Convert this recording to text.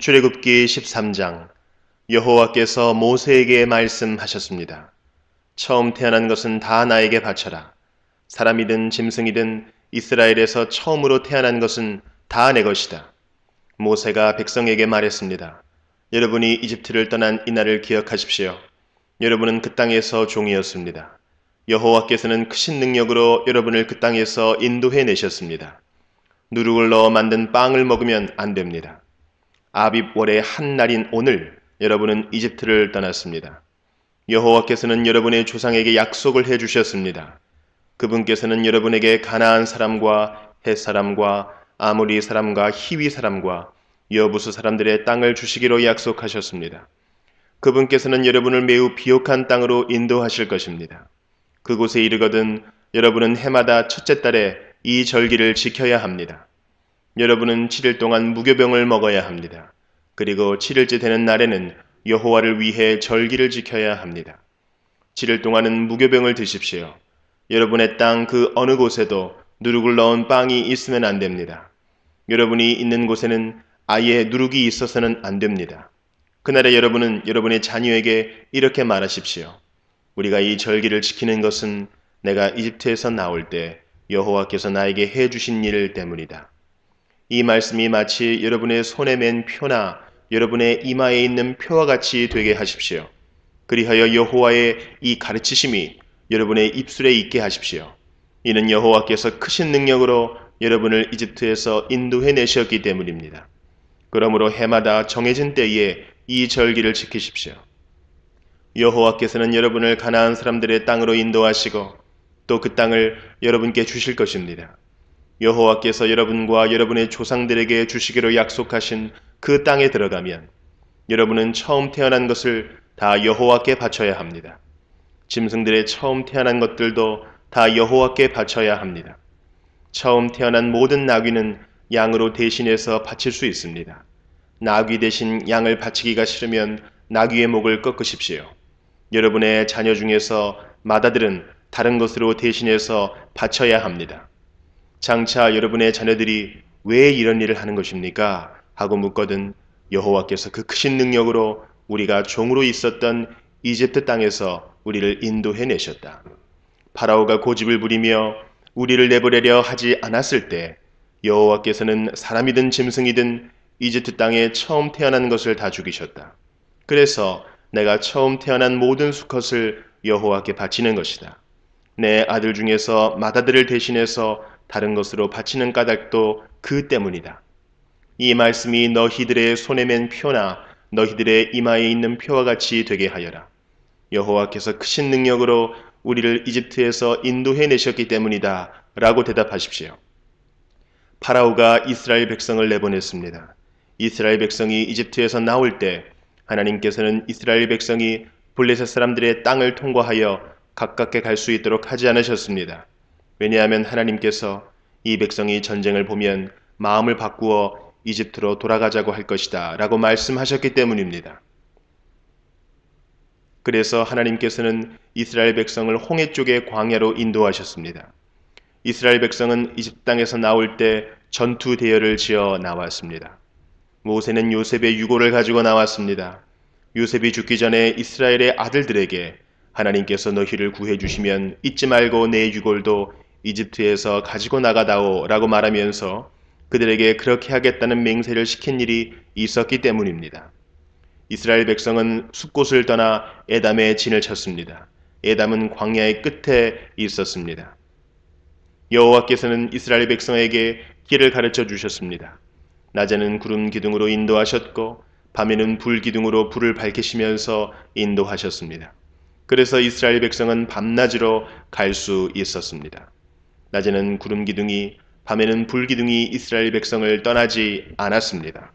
출애굽기 13장 여호와께서 모세에게 말씀하셨습니다. 처음 태어난 것은 다 나에게 바쳐라. 사람이든 짐승이든 이스라엘에서 처음으로 태어난 것은 다 내 것이다. 모세가 백성에게 말했습니다. 여러분이 이집트를 떠난 이날을 기억하십시오. 여러분은 그 땅에서 종이었습니다. 여호와께서는 크신 능력으로 여러분을 그 땅에서 인도해 내셨습니다. 누룩을 넣어 만든 빵을 먹으면 안 됩니다. 아빕월의 한 날인 오늘 여러분은 이집트를 떠났습니다. 여호와께서는 여러분의 조상에게 약속을 해 주셨습니다. 그분께서는 여러분에게 가나안 사람과 햇 사람과 아무리 사람과 희위 사람과 여부수 사람들의 땅을 주시기로 약속하셨습니다. 그분께서는 여러분을 매우 비옥한 땅으로 인도하실 것입니다. 그곳에 이르거든 여러분은 해마다 첫째 달에 이 절기를 지켜야 합니다. 여러분은 7일 동안 무교병을 먹어야 합니다. 그리고 7일째 되는 날에는 여호와를 위해 절기를 지켜야 합니다. 7일 동안은 무교병을 드십시오. 여러분의 땅 그 어느 곳에도 누룩을 넣은 빵이 있으면 안 됩니다. 여러분이 있는 곳에는 아예 누룩이 있어서는 안 됩니다. 그날에 여러분은 여러분의 자녀에게 이렇게 말하십시오. 우리가 이 절기를 지키는 것은 내가 이집트에서 나올 때 여호와께서 나에게 해 주신 일 때문이다. 이 말씀이 마치 여러분의 손에 맨 표나 여러분의 이마에 있는 표와 같이 되게 하십시오. 그리하여 여호와의 이 가르치심이 여러분의 입술에 있게 하십시오. 이는 여호와께서 크신 능력으로 여러분을 이집트에서 인도해 내셨기 때문입니다. 그러므로 해마다 정해진 때에 이 절기를 지키십시오. 여호와께서는 여러분을 가나안 사람들의 땅으로 인도하시고 또 그 땅을 여러분께 주실 것입니다. 여호와께서 여러분과 여러분의 조상들에게 주시기로 약속하신 그 땅에 들어가면 여러분은 처음 태어난 것을 다 여호와께 바쳐야 합니다. 짐승들의 처음 태어난 것들도 다 여호와께 바쳐야 합니다. 처음 태어난 모든 나귀는 양으로 대신해서 바칠 수 있습니다. 나귀 대신 양을 바치기가 싫으면 나귀의 목을 꺾으십시오. 여러분의 자녀 중에서 마다들은 다른 것으로 대신해서 바쳐야 합니다. 장차 여러분의 자녀들이 왜 이런 일을 하는 것입니까? 하고 묻거든 여호와께서 그 크신 능력으로 우리가 종으로 있었던 이집트 땅에서 우리를 인도해 내셨다. 파라오가 고집을 부리며 우리를 내보내려 하지 않았을 때 여호와께서는 사람이든 짐승이든 이집트 땅에 처음 태어난 것을 다 죽이셨다. 그래서 내가 처음 태어난 모든 수컷을 여호와께 바치는 것이다. 내 아들 중에서 마다들을 대신해서 다른 것으로 바치는 까닭도 그 때문이다. 이 말씀이 너희들의 손에 맨 표나 너희들의 이마에 있는 표와 같이 되게 하여라. 여호와께서 크신 능력으로 우리를 이집트에서 인도해 내셨기 때문이다. 라고 대답하십시오. 파라오가 이스라엘 백성을 내보냈습니다. 이스라엘 백성이 이집트에서 나올 때 하나님께서는 이스라엘 백성이 블레셋 사람들의 땅을 통과하여 가깝게 갈 수 있도록 하지 않으셨습니다. 왜냐하면 하나님께서 이 백성이 전쟁을 보면 마음을 바꾸어 이집트로 돌아가자고 할 것이다 라고 말씀하셨기 때문입니다. 그래서 하나님께서는 이스라엘 백성을 홍해 쪽의 광야로 인도하셨습니다. 이스라엘 백성은 이집트 땅에서 나올 때 전투 대열을 지어 나왔습니다. 모세는 요셉의 유고를 가지고 나왔습니다. 요셉이 죽기 전에 이스라엘의 아들들에게 하나님께서 너희를 구해 주시면 잊지 말고 내 유골도 이집트에서 가지고 나가다오라고 말하면서 그들에게 그렇게 하겠다는 맹세를 시킨 일이 있었기 때문입니다. 이스라엘 백성은 숲곳을 떠나 에담에 진을 쳤습니다. 에담은 광야의 끝에 있었습니다. 여호와께서는 이스라엘 백성에게 길을 가르쳐 주셨습니다. 낮에는 구름 기둥으로 인도하셨고 밤에는 불 기둥으로 불을 밝히시면서 인도하셨습니다. 그래서 이스라엘 백성은 밤낮으로 갈 수 있었습니다. 낮에는 구름 기둥이 밤에는 불 기둥이 이스라엘 백성을 떠나지 않았습니다.